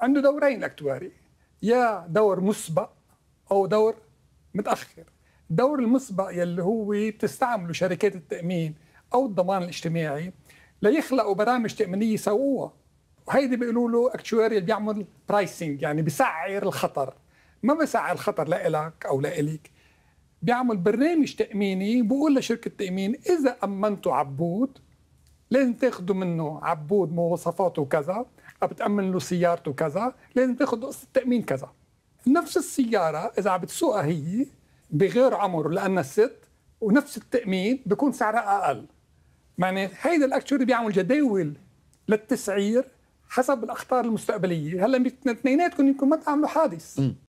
عنده دورين اكتواري يا دور مسبق او دور متاخر الدور المسبق يلي هو بتستعمله شركات التامين او الضمان الاجتماعي ليخلقوا برامج تامينيه يسووها وهيدي بيقولوا له اكتواري اللي بيعمل برايسنج يعني بسعر الخطر ما بسعر الخطر لإلك او لإليك بيعمل برنامج تاميني بقول لشركه التامين اذا امنتوا عبود لازم تاخذوا منه عبود مواصفاته كذا بتأمن له سيارته كذا لازم تاخذ قصة تأمين كذا نفس السيارة إذا عم بتسوقها هي بغير عمر لأنها ست ونفس التأمين بيكون سعرها أقل معنى هيدا الأكتشوري بيعمل جداول للتسعير حسب الأخطار المستقبلية هلا الاثنيناتكم يمكن ما تعملوا حادث م.